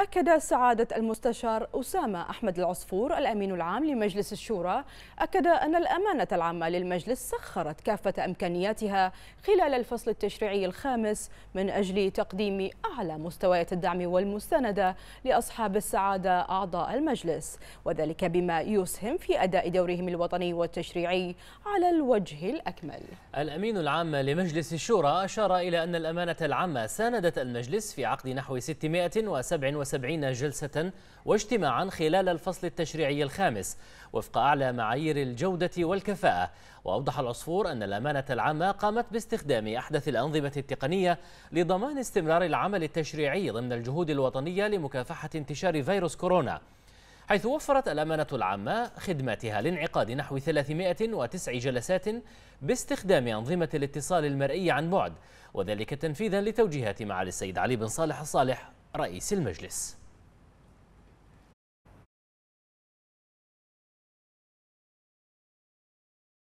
أكد سعادة المستشار أسامة أحمد العصفور الأمين العام لمجلس الشورى أكد أن الأمانة العامة للمجلس سخرت كافة إمكانياتها خلال الفصل التشريعي الخامس من أجل تقديم على مستويات الدعم والمساندة لأصحاب السعادة أعضاء المجلس وذلك بما يسهم في أداء دورهم الوطني والتشريعي على الوجه الأكمل الأمين العام لمجلس الشورى أشار إلى أن الأمانة العامة ساندت المجلس في عقد نحو 677 جلسة واجتماعا خلال الفصل التشريعي الخامس وفق أعلى معايير الجودة والكفاءة وأوضح العصفور أن الأمانة العامة قامت باستخدام أحدث الأنظمة التقنية لضمان استمرار العمل التشريعي ضمن الجهود الوطنية لمكافحة انتشار فيروس كورونا حيث وفرت الأمانة العامة خدماتها لانعقاد نحو 309 جلسات باستخدام أنظمة الاتصال المرئي عن بعد وذلك تنفيذا لتوجيهات معالي السيد علي بن صالح الصالح رئيس المجلس